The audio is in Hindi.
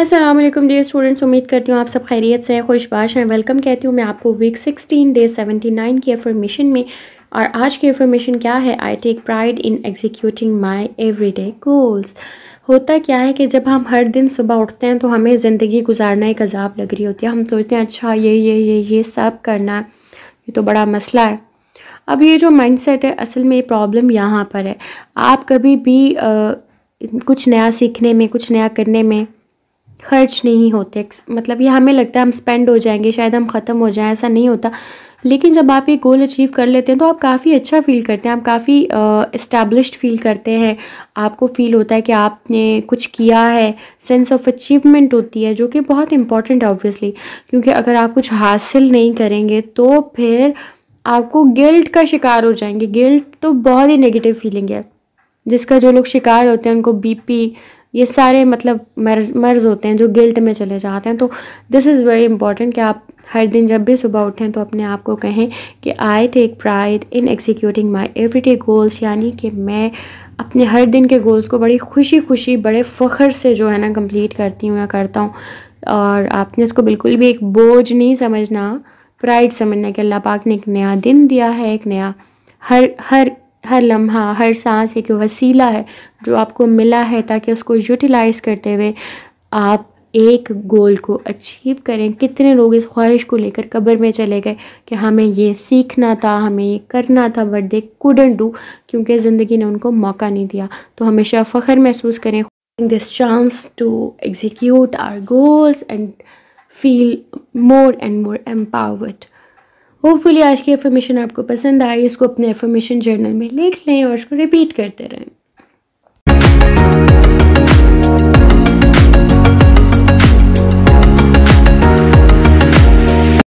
असलम डियर स्टूडेंट्स उम्मीद करती हूँ आप सब खैरियत से हैं खुशबाश हैं वेलकम कहती हूँ मैं आपको वीक 16 डे 79 की एफर्मेशन में और आज की एफर्मेशन क्या है I take pride in executing my everyday goals होता क्या है कि जब हम हर दिन सुबह उठते हैं तो हमें ज़िंदगी गुजारना एक अजाब लग रही होती है हम सोचते हैं अच्छा ये ये ये ये सब करना ये तो बड़ा मसला है अब ये जो माइंडसेट है असल में ये प्रॉब्लम यहाँ पर है आप कभी भी आ, कुछ नया सीखने में कुछ नया करने में खर्च नहीं होते मतलब ये हमें लगता है हम स्पेंड हो जाएंगे शायद हम ख़त्म हो जाएं ऐसा नहीं होता लेकिन जब आप ये गोल अचीव कर लेते हैं तो आप काफ़ी अच्छा फील करते हैं आप काफ़ी इस्टेब्लिश फील करते हैं आपको फील होता है कि आपने कुछ किया है सेंस ऑफ अचीवमेंट होती है जो कि बहुत इंपॉर्टेंट है ऑब्वियसली क्योंकि अगर आप कुछ हासिल नहीं करेंगे तो फिर आपको गिल्ट का शिकार हो जाएंगे गिल्ट तो बहुत ही नेगेटिव फीलिंग है जिसका जो लोग शिकार होते हैं उनको बीपी ये सारे मतलब मर्ज मर्ज होते हैं जो गिल्ट में चले जाते हैं तो दिस इज़ वेरी इंपॉर्टेंट कि आप हर दिन जब भी सुबह उठें तो अपने आप को कहें कि I take pride in executing my every goals यानी कि मैं अपने हर दिन के गोल्स को बड़ी खुशी खुशी बड़े फ़खर से जो है ना कंप्लीट करती हूँ या करता हूँ और आपने इसको बिल्कुल भी एक बोझ नहीं समझना प्राइड समझना कि अल्लाह पाक ने एक नया दिन दिया है एक नया हर हर हर लम्हा हर सांस एक वसीला है जो आपको मिला है ताकि उसको यूटिलाइज़ करते हुए आप एक गोल को अचीव करें कितने लोग इस ख्वाहिश को लेकर कब्र में चले गए कि हमें ये सीखना था हमें ये करना था बट दे कुडेंट डू क्योंकि ज़िंदगी ने उनको मौका नहीं दिया तो हमेशा फ़ख्र महसूस करें this chance to execute our goals and feel more and more empowered hopefully आज की एफर्मेशन आपको पसंद आई इसको अपने एफर्मेशन जर्नल में लिख लें और उसको रिपीट करते रहें